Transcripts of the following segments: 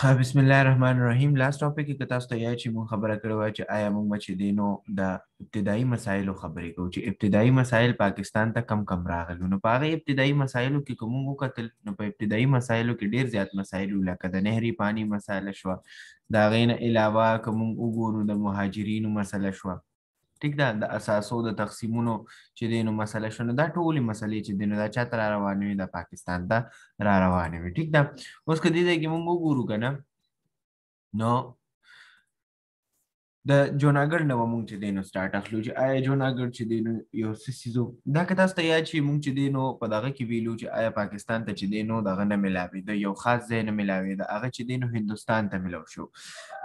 خا بسم الله الرحمن الرحیم لاست ټاپک کې تاسو ته یای چې مون خبره کړې وای چې آیا مونږ چې دینو د ابتدایي مسایلو خبرې کوو چې ابتدایي مسایل پاکستان ته کم کم راغلي نو په هغه ابتدایي مسایلو کې کوم وکتل نو په ابتدایي مسایلو کې ډیر زیات مسایل لکه د نهري پانی مسله شو دا غین علاوه کوم وګورو د مهاجرینو مسله شو ټیک ده د اساسو د تقسیمونو چې دینو مسله شونه دا ټولې مسلې چې دینو دا چاته را روانې وي د پاکستان ته را روانې وي ټیک ده اوس کدی دی کې موږ وګورو کنه نو د جوناګر نه موږ چې دینو سٹارټ اخلو چې آیا جوناګر چې دینو یو سیسیزو دا که تاسو ته یاد شي موږ چې دینو په دغه کې ویلو چې آیا پاکستان ته چې دینو دغه نه ملاوي د یو خاص ځای نه ملاوي د هغه چې دینو هندستان ته ملو شو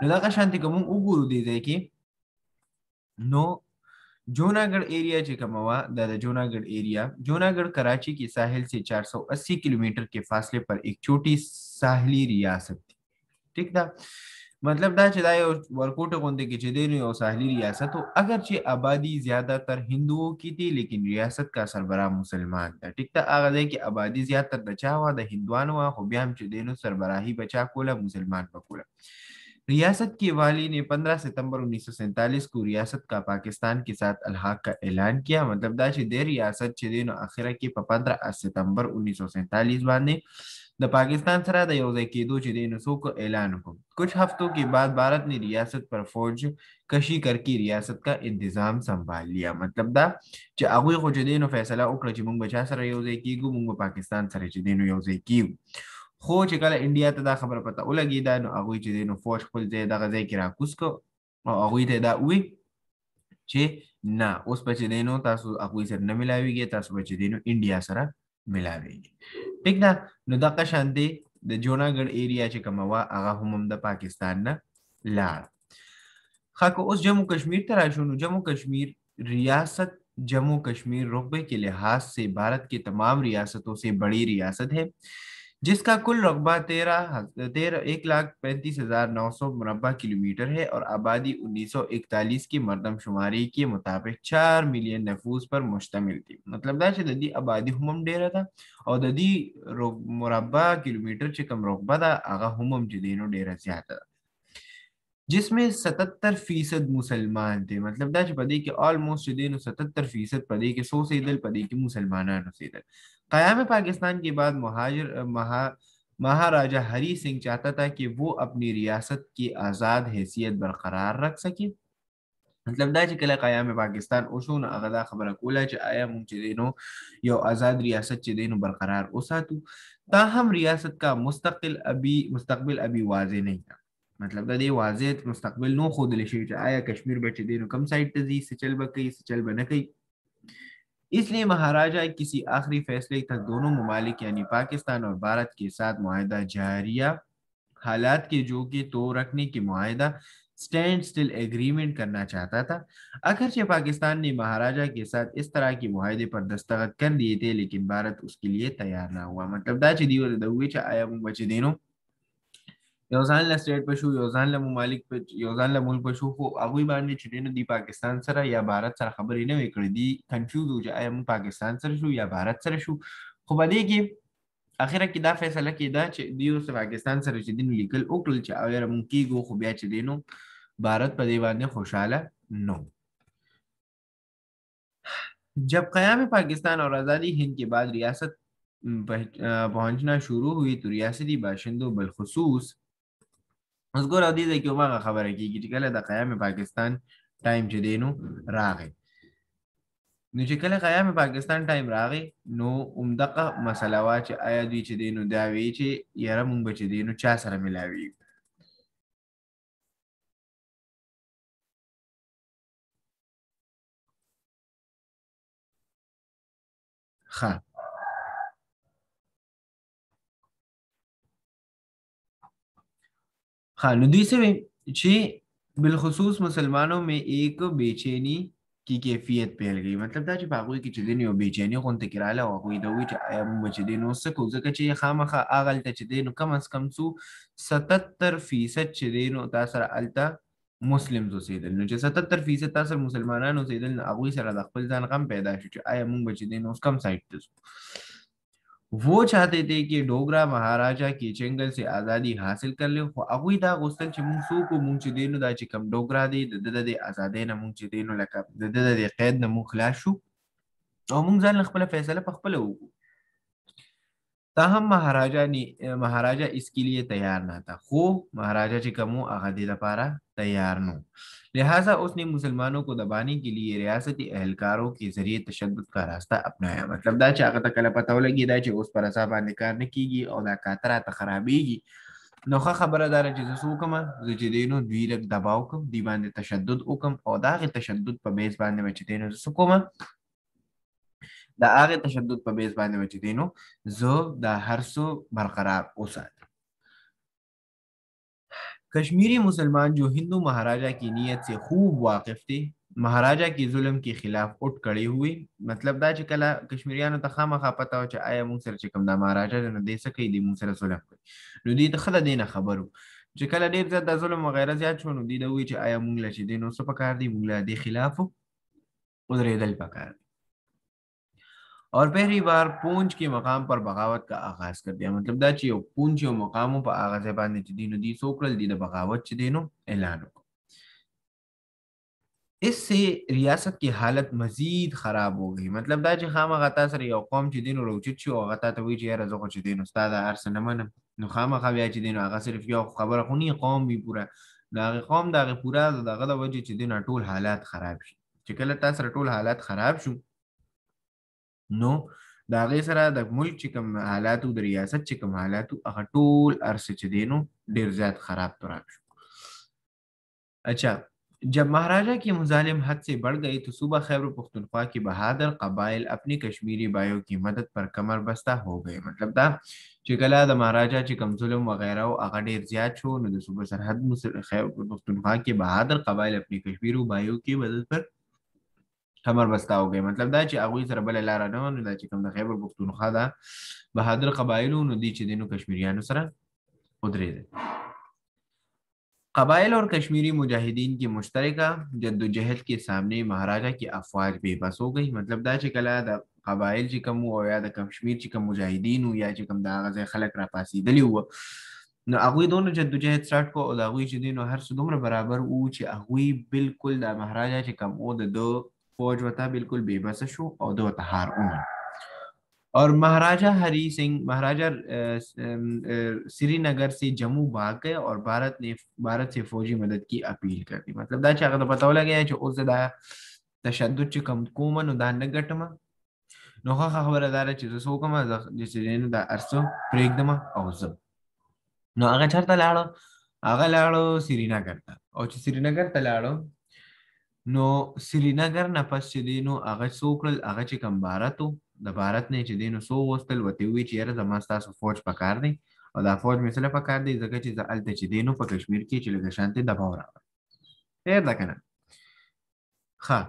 نو دغه شانتي کوم وګورو دی ځای کې نو جوناگढ़ ایریا چې کومه دا د جوناگढ़ ایریا جوناگढ़ कराची کې ساحل سے 480 کیلومتر के فاصله پر ایک چوٹی ساحلی ریاست دی ٹھیک دا مطلب دا چې دا یو ورکوټه غوندې کې چې دی یو ساحلی ریاست او اگر چې آبادی زیاته تر هندوو کې دي لیکن ریاست کا سربراه مسلمان دا ټیک دا هغه دی کې آبادی زیاته تر بچاوه د هندوانو خو بیا هم چې دینو سربراهي بچا کوله مسلمان بکوله रियासत की वाली ने 15 सितंबर उन्नीस को रियासत का पाकिस्तान के साथ अलहाक का ऐलान किया मतलब दाश दे रियासत छिदेन आखिर की पंद्रह सितंबर उन्नीस सौ सैतालीस बाने द पाकिस्तान सरा दयोजे के दो छिदेन सो को ऐलान हो कुछ हफ्तों के बाद भारत ने रियासत पर फौज कशी करके रियासत का इंतजाम संभाल लिया मतलब दा जो आगे को छिदेन फैसला उकड़ा मुंग बचा सर योजे की गु मुंग पाकिस्तान सरे छिदेन योजे की خو چې کله انډیا ته دا خبره پته ولګي دا نو هغه چې دینو فوج خپل ځای دغه ځای کې راکوس کو او هغه ته دا وی چې نه اوس په چې دینو تاسو هغه سره نه ملاويږي تاسو په چې دینو انډیا سره ملاويږي ټیک ده نو دا که شان دی د جوناګړ ایریا چې کومه وا هغه هم د پاکستان نه لاړ خاکو اوس جموں کشمیر ته راشو نو جموں کشمیر ریاست جموں کشمیر رقبے के लिहाज से भारत के तमाम रियासतों से बड़ी रियासत है जिसका कुल रकबा तेरह तेरह एक लाख पैंतीस हजार नौ सौ मुरबा किलोमीटर है और आबादी उन्नीस सौ इकतालीस की मरदमशुमारी के मुताबिक चार मिलियन नफूज पर मुश्तमिल थी मतलब दाश ददी आबादी हमम डेरा था और ददी मुरबा किलोमीटर से कम रकबा था आगा हमम जदेनो डेरा आता था जिसमें सतहत्तर फीसद मुसलमान थे मतलब दाश पदी के ऑलमोस्ट दिन सतहत्तर फीसद पदी के सौ से पदी के मुसलमान से क़याम पाकिस्तान के बाद महाजर महा महाराजा हरी सिंह चाहता था कि वो अपनी रियासत की आज़ाद हैसियत बरकरार रख सके मतलब दा چې کله قیام پاکستان اوسو نو هغه دا خبره کوله چې آیا موږ چې دینو یو آزاد ریاست چې دینو برقرار اوساتو تاهم ریاست کا مستقل ابي مستقبل ابي واضح نه تا مطلب دا دی واضح مستقبل نو خود لشي چې آیا کشمیر به چې دینو کم سایت ته ځي سچل به کوي سچل به نه کوي इसलिए महाराजा किसी आखिरी फैसले तक दोनों ममालिक यानी पाकिस्तान और भारत के साथ माहा जारिया हालात के जो कि तो रखने के माहा स्टैंड स्टिल एग्रीमेंट करना चाहता था अगरचे पाकिस्तान ने महाराजा के साथ इस तरह के माहे पर दस्तखत कर दिए थे लेकिन भारत उसके लिए तैयार ना हुआ मतलब दाचे दीवर दऊे आया मुझे देनों یو ځان له سټیټ په شو یو ځان له ممالک په یو ځان له ملک په شو خو هغه باندې چې دین دی پاکستان سره یا بھارت سره خبرې نه وکړې دي کنفیوز و چې آیا موږ پاکستان سره شو یا بھارت سره شو خو باندې کې اخره کې دا فیصله کیدا چې دیو سره پاکستان سره چې دین لیکل وکړل چې اویر موږ کیږو خو بیا چې دینو بھارت په دی باندې خوشاله نو जब क़याम पाकिस्तान और आज़ादी हिंद के बाद रियासत पहुंचना शुरू हुई तो रियासती बाशिंदों बलखसूस اوس ګور او دې ځای کې هغه خبره کیږي چې کله د قیام پاکستان ټایم چې دی نو راغی نو چې کله قیام پاکستان ټایم راغی نو عمدقه مسله وا چې آیا دوی چې دی نو دا وی چې یاره مونږ بچ دی نو چا سره ملاوي ښه हाँ नुदीसे में जी बिलखसूस मुसलमानों में एक बेचैनी की कैफियत फैल गई مطلب دا چې په هغه کې چې دین یو بیچینی غون تکراله او هغه دا وی چې ایم مجدین نو سکو ځکه چې خامخه اغل ته چې دین کم از کم سو 77% چې دین او تاسو التا مسلم اوسېدل نو چې 77% تاسو مسلمانانو اوسېدل هغه سره د خپل ځان غم پیدا شو چې ایم مونږ چې دین اوس کم سایت ته وو چاہتے تھے کہ ډوګرا مہاراجا کې چنګل سے ازادي حاصل کړل خو هغه دا غوښتل چې مونږ سو کو مونږ چې دینو دا چې کم ډوګرا دی د د د ازادۍ نه مونږ چې دینو لکه د د د قید نه مونږ خلاص شو او مونږ ځان خپل فیصله په خپل وکړو تاهم مهاراجا نی مهاراجا इसके लिए तैयार ना था خو مهاراجا چې کوم هغه د لپاره तैयार نو लिहाजा उसने मुसलमानों को दबाने के लिए रियासती اهلکارو के ذریعے تشدد کا راستہ اپنایا مطلب دا چې هغه ته کله پته ولګي دا چې اوس پر حساب باندې کار نه کیږي او دا کاتره ته خرابېږي نو ښه خبره ده چې زه وکم زه چې دینو دوی لږ دباو کوم دی باندې تشدد وکم او دا غي تشدد په بیس باندې چې دینو زه کوم د هغه تشدد په بیس باندې وچ دینو زه د هر څو برقرار اوسات کشمیری مسلمان जो हिंदू महाराजा की नीयत से खूब वाकिफ थे مهاراجا کې ظلم کې خلاف اوټ کړی وي مطلب دا چې کله کشمیریانو ته خامخا پته و چې آیا موږ سره چې کوم دا مهاراجا نه دی څه کوي دی موږ سره ظلم کوي نو دې ته خله دی نه خبرو چې کله ډېر زیات د ظلم وغیره زیات شو نو دی دوی چې آیا موږ له چې دی نو څه پکار دی موږ له دې خلاف ودرېدل پکار دی اور پہلی بار پونج کے مقام پر بغاوت کا آغاز کړ بیا مطلب دا چې یو پونج یو مقامو په آغاز باندې چې دینو دی سوکړل دی د بغاوت چې دینو اعلان وکړ اس سے ریاست کی حالت مزید خراب ہو گئی مطلب دا چې خامغه تا سره یو قوم چې دین وروچت شو هغه تا ته وی چې یاره زه خو چې دین استاد ارس نه منم نو خامغه بیا چې دین هغه صرف یو خبره خونی قوم وی پوره دا هغه قوم دا هغه پوره دا هغه د وجه چې دین ټول حالات خراب شي چې کله تا سره ټول حالات خراب شو نو دا غي سره د ملک چې کوم حالات او د ریاست چې کوم حالات هغه ټول ارس چې دینو ډیر زیات خراب تراب شو اچھا جب महाराजा की मुजालिम हद से बढ़ गई तो सूबा खैबर पख्तनख्वा की बहादुर कबाइल अपनी कश्मीरी बायों की मदद पर कमर बस्ता हो गए मतलब دا چې کله د مهاراجا چې کم ظلم وغیرہ او هغه ډیر زیات شو نو د صوبه سرحد خیبر پختونخوا کې بهادر قبایل خپل کشمیرو بایو کې مدد پر تمر بستاوګي مطلب دا چې هغه سره بل لار نه ونه دا چې کوم د خیبر پښتونخوا دا بهادر قبایلو نو دي چې دینو کشمیریانو سره ودرې دي قبایل اور کشمیری مجاهدین کی مشترکہ جدوجہد کے سامنے مہاراجا کی افواج بے بس ہو گئی مطلب دا چې کله دا قبایل چې کوم او یا د کشمیر چې کوم مجاهدین یا چې کوم دا غزه خلک را پاسې دلی وو نو هغه دونو جدوجہد سٹارټ کو او دا هغه چې دینو هر څو دومره برابر وو چې هغه بالکل دا مهاراجا چې کوم او د دوه फौज वता बिल्कुल बेबस शो और दो उमर और महाराजा हरी सिंह महाराजा श्रीनगर से जम्मू भाग गए और भारत ने भारत से फौजी मदद की अपील कर दी मतलब दाचा तो पता लगे जो उस दाया तशद कम कोमन नोखा खबर चीज रेन दा अरसो नो लाड़ो श्रीनगर और श्रीनगर तलाड़ो نو سرینګر نه پس چې دینو هغه سوکل هغه چې کوم بھارتو د بھارت نه چې دینو سو وستل وته وی چې یاره زما تاسو فوج پکار دی او دا فوج مثله پکار دی ځکه چې د الته چې دینو په کشمیر کې چې لږه شانتي دباو راغلی پیر دا کنه ښه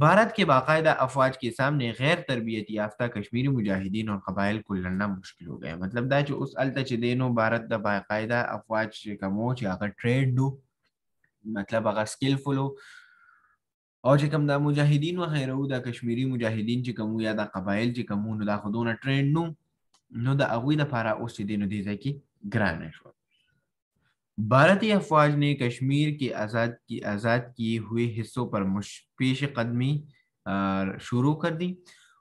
بھارت کې باقاعدہ افواج کے سامنے غیر تربیت یافتہ کشمیری مجاہدین اور قبائل کو لڑنا مشکل ہو گیا مطلب دا چې اوس الته چې دینو بھارت د باقاعدہ افواج کومو چې هغه ټریډ دو مطلب هغه سکیل فولو او چې کوم د مجاهدین و غیره د کشمیری مجاهدین چې کوم یا د قبایل چې کوم نو د خودونه ټرند نو نو د هغه د لپاره اوس دې نو دې ځکه ګران شو भारतीय अफवाज ने कश्मीर की आज़ाद की आज़ाद किए हुए हिस्सों पर पेश कदमी शुरू कर दी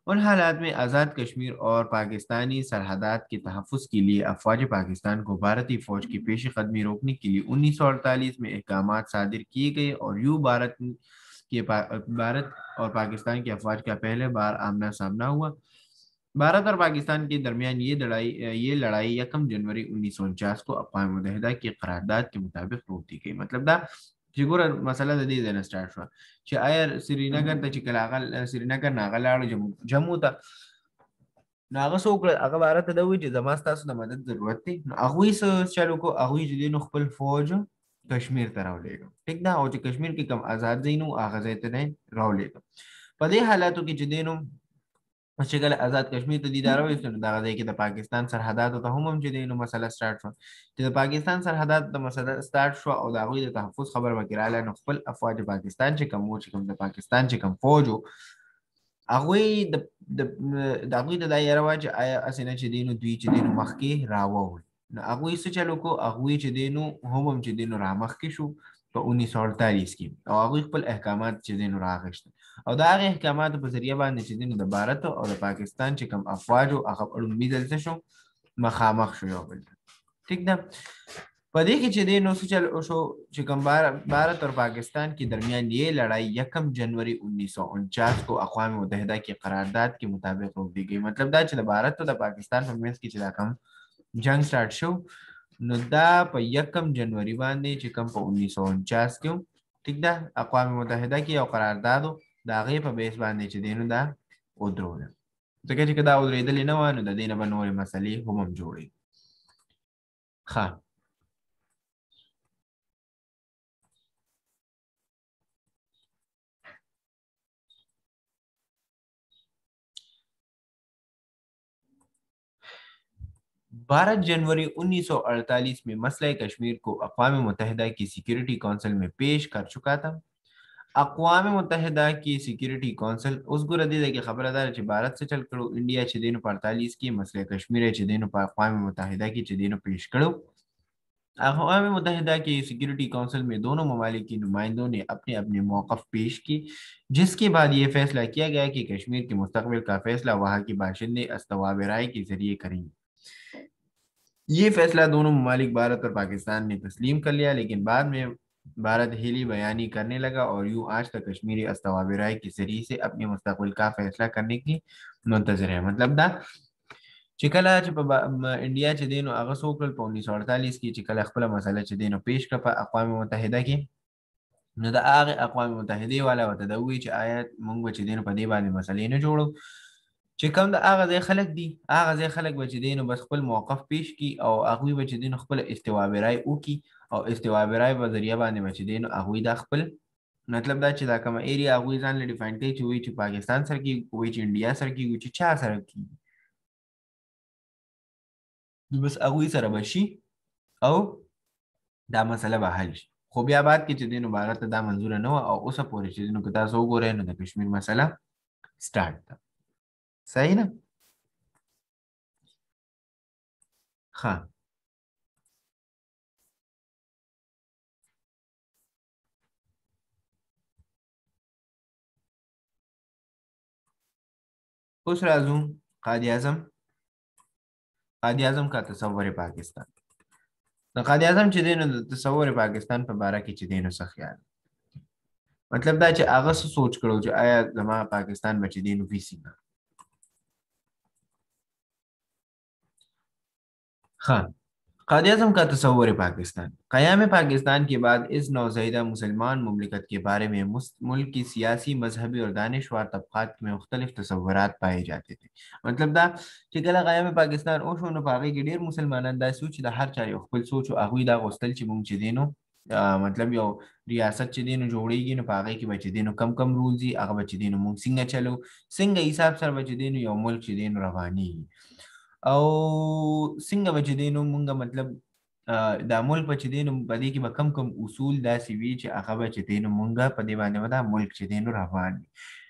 उन हालात में आज़ाद कश्मीर और पाकिस्तानी सरहदात के तहफ़ के लिए अफवाज पाकिस्तान को भारतीय फ़ौज की पेश कदमी रोकने के लिए उन्नीस सौ अड़तालीस में अहकाम सादिर किए गए और यू भारत के भारत और पाकिस्तान की अफवाज का पहले बार आमना सामना हुआ भारत और पाकिस्तान के दरमियान ये लड़ाई ये लड़ाई यकम जनवरी उन्नीस सौ उनचास को अकवा मुतहदा की करारदादा के मुताबिक रोक दी गई मतलब چې ګوره مسله د دې ځای سٹارټ شو چې آیا سرینګر ته چې کله هغه سرینګر نه هغه لاړ جمو جمو ته نو هغه څوک هغه بارت ته دوی چې زما تاسو د مدد ضرورت دی نو هغه یې چالو کو هغه یې دین خپل فوج کشمیر ته راولېګو ټیک دا او چې کشمیر کې کم آزاد دینو هغه ځای ته نه راولېګو په دې حالاتو کې چې دینو چې کله آزاد کشمیر ته دیدار وې نو دغه ځای کې د پاکستان سرحداتو ته هم هم چې نو مسله سٹارټ شو چې د پاکستان سرحدات د مسله سٹارټ شو او د هغوی د تحفظ خبر وکړه لاله نو خپل افواج پاکستان چې کوم چې کوم د پاکستان چې کوم فوجو هغوی د د هغوی د دایره واج اسنه چې دینو دوی چې دینو مخکې راوول نو هغوی څه چلو کو هغوی چې دینو هم هم چې دینو را مخکې شو په 1948 کې او هغوی خپل احکامات چې دینو راغشتل او دا هغه احکامات په ذریعہ باندې چې دین د بھارت او د پاکستان چې کوم افواج او هغه اړومبي دلته شو مخامخ شو یو بل ټیک ده په دې کې چې د نو سوشل او شو چې کوم بھارت او پاکستان کې درمیان یې لړۍ یکم جنوري 1949 کو اقوام متحده کې قرارداد کې مطابق وګړي مطلب دا چې د بھارت او د پاکستان په منځ کې چې دا کوم جنگ سٹارټ شو نو دا په یکم جنوري باندې چې کوم په 1949 کې ټیک ده اقوام متحده کې یو قرارداد وو دا غي په بیس باندې چې دینو دا ودرول ځکه چې دا ودرېدل نه و نو د دینه به نورې مسلې هم هم جوړې ښه बारह जनवरी 1948 में मसला कश्मीर को अकवा मुतहदा की सिक्योरिटी काउंसिल में पेश कर चुका था अकवाम मुतहदा की सिक्योरिटी कौंसिल उसको रदीदा की खबरदार है भारत से चल करो इंडिया पर अड़तालीस की मसले कश्मीर है पर अकवाम मुतहदा की छदीन पेश करो अकवाम मुतहदा की सिक्योरिटी कौंसिल में दोनों ममालिक के नुमाइंदों ने अपने अपने मौकफ पेश किए जिसके बाद ये फैसला किया गया कि कश्मीर के मुस्तबिल का फैसला वहाँ के बाशिंदे अस्तवाब राय के जरिए करेंगे ये फैसला दोनों ममालिक भारत और पाकिस्तान ने तस्लीम कर लिया लेकिन बाद में भारत हिली बयानी करने लगा और यूं आज तक कश्मीरी अस्तवाबी राय के जरिए से अपने मुस्तबिल का फैसला करने की मुंतजर है मतलब दा چې کله چې انډیا چې دینو هغه څوک په 1948 کې چې کله خپل مسله چې دینو پیش کړ په اقوام متحده کې نو د هغه اقوام متحده والا وته دوی چې آیات مونږ چې دینو په دې باندې مسلې نه جوړو چې کوم د هغه ځای خلک دي هغه ځای خلک به چې دی نو بس خپل موقف پیش کی او هغوی به چې دی نو خپل استوابې رای وکي او استوابې رای په ذریعه باندې به چې دی نو هغوی دا خپل مطلب دا چې دا کومه ایریا هغوی ځان له ډیفاین کوي چې وایي چې پاکستان سره کې وایي چې انډیا سره کې وایي چې چا سره کې نو بس هغوی سره به شي او دا مسله به حل شي خو بیا بعد کې چې دی نو بھارت ته دا منظوره نه وه او اوسه پورې چې دی نو که تاسو وګورئ نو د کشمیر مسله سټارټ ده सही ना हाँ اوس راځو قائد اعظم قائد اعظم کا تصور پاکستان د قائد اعظم چې دینو د تصور پاکستان په باره کې چې دینو څه خیال مطلب دا چې هغه سوچ کړو چې آیا زما پاکستان بچ دینو وی سیمه खान कायद अजम का तस्वर पाकिस्तान क़याम पाकिस्तान के बाद इस नौजैदा मुसलमान ममलिकत के बारे में मुल्क की सियासी मजहबी और दानशवर तबक़ात में मुख्तलिफ तस्वरत पाए जाते थे मतलब था कि कला क़याम पाकिस्तान उस उन पागे के ढेर मुसलमानन दा सोच दा हर चाहे خپل سوچ او هغوی دا غوښتل چې مونږ چې دینو مطلب یو ریاست چې دینو جوړیږي نو پاغه کې بچ دینو کم کم رولز هغه بچ دینو مونږ څنګه چلو څنګه حساب سره بچ دینو یو ملک چې دینو رواني او څنګه به چې دی نو مونږ مطلب دا ملک به چې دی نو په دې کې به کم کم اصول داسې وي چې هغه به چې دی نو مونږ په دې باندې به دا ملک چې دی نو روان وي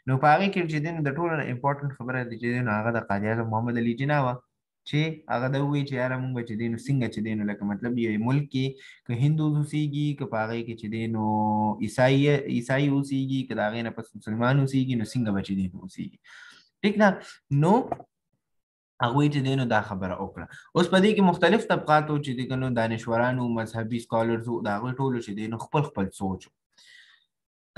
نو په هغې کې چې دی نو د ټولو نه امپورټنټ خبره ده چې دی نو هغه د قاضي اعظم محمد علي جناح وه چې هغه د وی چې یاره مونږ چې دینو څنګه چې دینو لکه مطلب یو ملک کې که هندو اوسېږي که پاغې کې چې دینو عیسائی عیسائی اوسېږي که دا غینه پس مسلمان اوسېږي نو څنګه بچ دینو اوسېږي ٹھیک نه نو هغه چې دینو دا خبره وکړه اوس په دې کې مختلف طبقات او چې دینو دانشورانو مذهبي سکالرز او دا ټولو چې دینو خپل خپل سوچ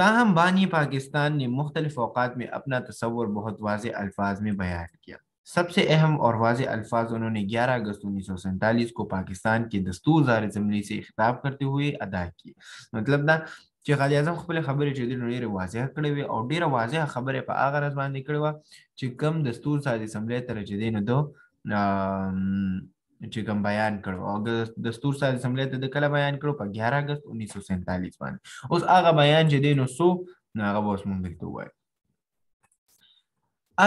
تاہم بانی پاکستان نے مختلف اوقات میں اپنا تصور بہت واضح الفاظ میں بیان کیا سب سے اہم اور واضح الفاظ انہوں نے گیارہ اگست انیس سو سینتالیس کو پاکستان کے دستور زار اسمبلی سے خطاب کرتے ہوئے ادا کیے مطلب نا چې غازي اعظم خپل خبرې چې د ډېر واضح کړې وي او ډېر واضح خبرې په هغه راز باندې کړې و چې کم دستور سازي سملې تر چې دین دو چې کوم بیان کړو او دستور سازي سملې ته د کله بیان کړو په 11 اگست 1947 باندې اوس هغه بیان چې دین سو هغه اوس مونږ دلته وایي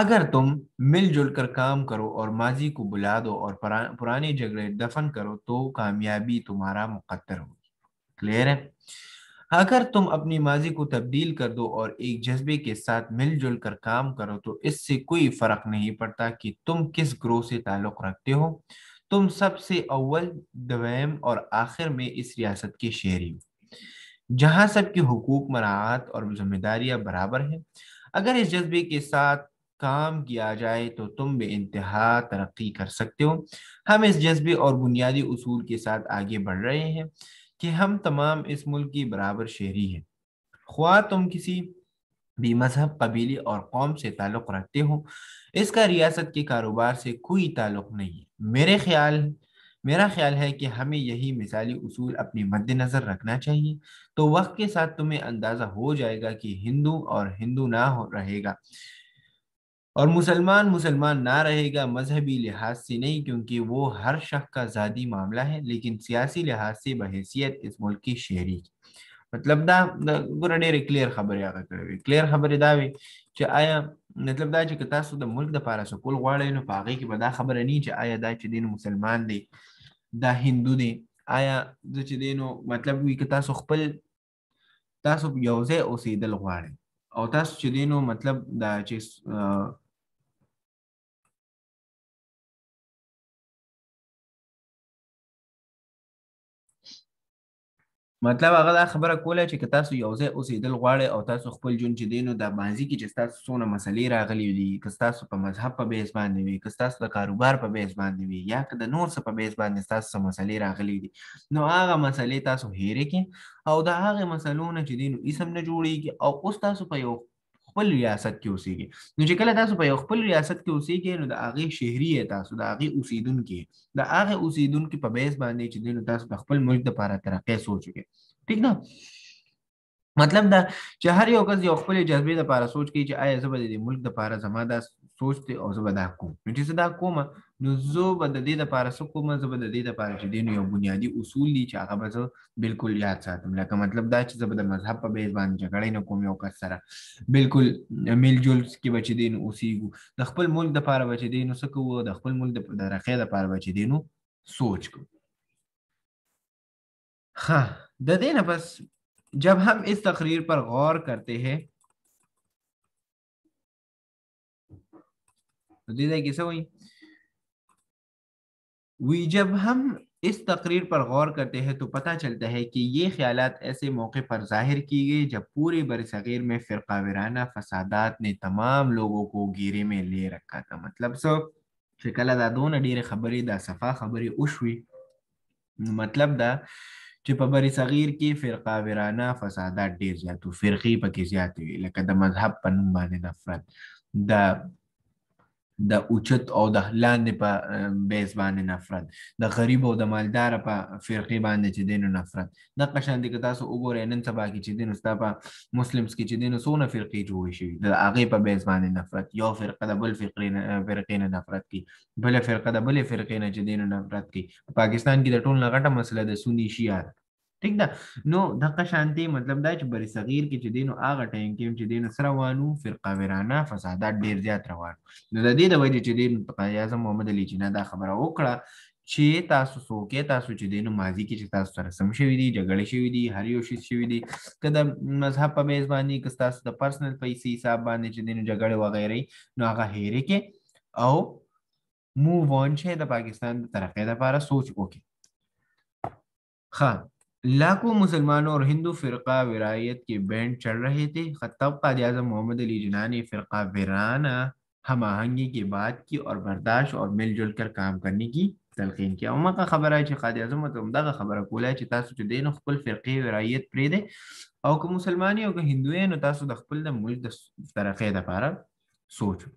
اگر तुम मिलजुल कर काम करो और माजी को बुला दो और पुराने झगड़े दफन करो तो कामयाबी तुम्हारा मुकद्दर होगी क्लियर है अगर तुम अपनी माजी को तब्दील कर दो और एक जज्बे के साथ मिलजुल कर काम करो तो इससे कोई फर्क नहीं पड़ता कि तुम किस ग्रोह से ताल्लुक रखते हो तुम सबसे अव्वल दवैम और आखिर में इस रियासत के शहरी हो जहां सबके हकूक मराहत और जिम्मेदारियाँ बराबर हैं अगर इस जज्बे के साथ काम किया जाए तो तुम बे इंतहा तरक्की कर सकते हो हम इस जज्बे और बुनियादी उसूल के साथ आगे बढ़ रहे हैं कि हम तमाम इस मुल्क की बराबर शहरी हैं ख्वा तुम किसी भी मजहब कबीले और कौम से ताल्लुक़ रखते हो इसका रियासत के कारोबार से कोई ताल्लुक़ नहीं है मेरे ख्याल मेरा ख्याल है कि हमें यही मिसाली उसूल अपने मद्द नज़र रखना चाहिए तो वक्त के साथ तुम्हें अंदाज़ा हो जाएगा कि हिंदू और हिंदू ना हो रहेगा और मुसलमान मुसलमान ना रहेगा मजहबी लिहाज से नहीं क्योंकि वो हर शख्स का ज़ाती मामला है लेकिन सियासी लिहाज से बहसीत इस मुल्क की शहरी મતલબ દા ګوره ډېره کلیر خبرې هغه کړې کلیر خبرې دا وي چې آیا مطلب دا چې تاسو د ملک د پاره څه کول غواړئ نو پاغي کې به دا خبره نه چې آیا دا چې دین مسلمان دی دا هندو دی آیا د چې دینو مطلب وي که تاسو خپل تاسو یو ځای اوسېدل غواړئ او تاسو چې دینو مطلب دا چې مطلب هغه دا خبره کوله چې که تاسو یو ځای اوسېدل غواړئ او تاسو خپل جون چې دی نو د بانځي کې چې تاسو څونه مسلې راغلي دي که ستاسو په مذهب په بیس باندې وي که ستاسو د کاروبار په بیس باندې وي یا که د نور څه په بیس باندې ستاسو څه مسلې راغلي دي نو هغه مسلې تاسو هیرې کې او د هغې مسلو نه چې دی نو اسم نه جوړېږي او اوس تاسو په یو خپل ریاست کې اوسېږي نو چې کله تاسو په یو خپل ریاست کې اوسېږي نو د هغه شهري تاسو د هغه اوسیدونکو د هغه اوسیدونکو په بیس باندې چې نو تاسو خپل ملک لپاره ترقه سوچوي ٹھیک ده مطلب دا چې هر یو کس یو خپل جذبې لپاره سوچ کوي چې آیا زه به د ملک لپاره زما دا سوچ دی او زه به دا کوم نو چې زه دا کوم نو زه به د دې لپاره څه کوم زه به د دې لپاره چې دین یو بنیادی اصول دي چې هغه به زه بالکل یاد ساتم لکه مطلب دا چې زه به د مذهب په بیس باندې جګړې نه کوم یو کس سره بالکل میل جول کې بچ دین اوسېږو د خپل ملک د لپاره بچ دین اوسه کوو د خپل ملک د رخې د لپاره بچ دینو سوچ کوو ها د دې نه پس جب هم اس تقریر پر غور کرتے ہیں तो दे कैसे हुई वी जब हम इस तकरीर पर गौर करते हैं तो पता चलता है कि ये ख्याल ऐसे मौके पर जाहिर की गई जब पूरे बरसगीर में फ़िरका वराना फसादात ने तमाम लोगों को घेरे में ले रखा था मतलब सो फिकल दा दोन अडीर खबरें दा सफ़ा खबरें उश हुई मतलब दा जब په بری صغیر کې فرقه ورانه فسادات ډیر زیات او فرقې پکې زیات وي لکه د مذهب په د اوچت او د لاندې په بیس باندې نفرت د غریب او د مالدار په فرقې باندې چې دینو نفرت د قشان دي که تاسو وګورئ نن سبا کې چې دینو ستا په مسلمس کې چې دینو سونه فرقې جوړې شوې د هغه په بیس باندې نفرت یو فرقه د بل فرقې نه فرقې نه نفرت کی بل فرقه د بل فرقې نه چې دینو نفرت کی پاکستان کې د ټول نه غټه مسله د سنی شیعه ټیک ده نو دغه شانتي مطلب دا چې بری صغیر کې چې دینو هغه ټایم کې چې دینو سره وانو فرقه ورانه فسادات ډیر زیات روان نو د دې د وجې چې دین اعظم محمد علي جنہ دا خبره وکړه چې تاسو څوکې تاسو چې دینو ماضي کې چې تاسو سره سم شوی دي جګړې شوی دي هر یو شي شوی دي کله مذهب په میز باندې که تاسو د پرسنل پیسې حساب باندې چې دینو جګړې وغیرې نو هغه هېره کې او موو ون چې د پاکستان د ترقۍ لپاره سوچ وکړي ښه लाखों मुसलमानों और हिंदू फ़िरका विरायत के बैंड चढ़ रहे थे खत्तब काद अजम मोहम्मद अली जिना ने फ़िरका वीराना हम आहंगी की बात की और बर्दाश्त और मिलजुल कर काम करने की تلقین کې او ماګه خبره چې قائد اعظم ته همدغه خبره کولای چې تاسو چې دین خپل فرقي ورایت پرې دي او که مسلمانۍ او که هندوی نو تاسو د خپل د ملک د ترقۍ لپاره سوچو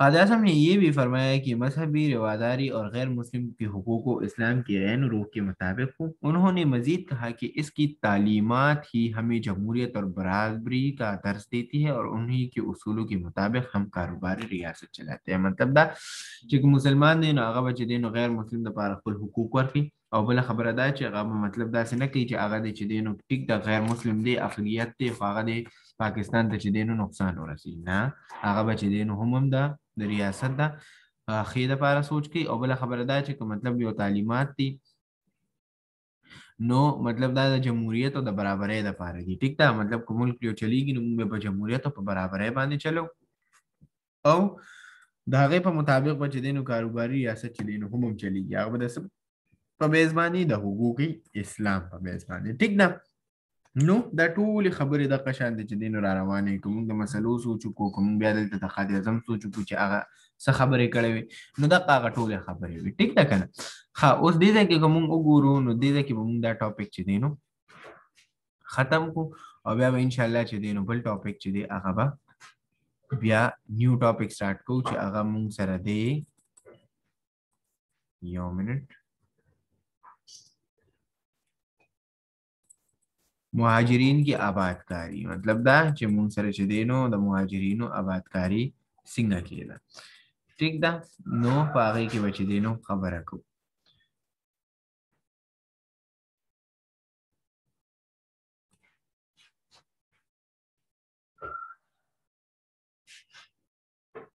खाजा साहब ने यह भी फरमाया कि मजहबी रवादारी और गैर मुस्लिम के हकूक इस्लाम के रहन रूख के मुताबिक हों उन्होंने मजीद कहा कि इसकी तालीमत ही हमें जमहूरियत और बराबरी का दर्ज देती है और उन्हीं के असूलों के मुताबिक हम कारोबारी रियासत चलाते हैं मतलब दा मुसलमान दिन आगा बचे दिन गैर मुस्लिम दारकुल हकूक वर्फी او بل خبره دا چې مطلب داسې نه کوي چې هغه د چې دینو ټیک د غیر مسلم دی اخلیت دی پاکستان ته چې دینو نقصان ورسی نه هغه به چې دینو هم هم د ریاست د خې د لپاره سوچ کوي او بل خبره ده چې مطلب یو تعلیمات دي نو مطلب دا د جمهوریت او د برابرۍ د لپاره دي ټیک ده مطلب کوم ملک یو چلیږي نو موږ په جمهوریت او په برابرۍ باندې چلو او د هغې په مطابق به چې دینو کاروباري ریاست چې دینو هم هم چلیږي هغه به د په میزبانی د حقوقي اسلام په میزبانی ټیک ده نو دا ټول خبرې د قشان د جدي نور روانې کوم د مسلو سوچ کو کوم بیا د تخادي اعظم سوچ کو چې هغه څه خبرې کړې وي نو دا هغه ټول خبرې وي ټیک ده کنه ها اوس دې ځکه کوم وګورو نو دې ځکه کوم دا ټاپک چې دی نو ختم کو او بیا ان شاء الله چې دی نو بل ټاپک چې دی هغه به بیا نیو ټاپک سٹارټ کو چې هغه مونږ سره دی یو منټ مهاجرین کی آبادکاری مطلب دا چې مون سره چې دینو د مهاجرینو آبادکاری څنګه کیده ٹھیک ده نو پاره کې بچ دینو خبره کوو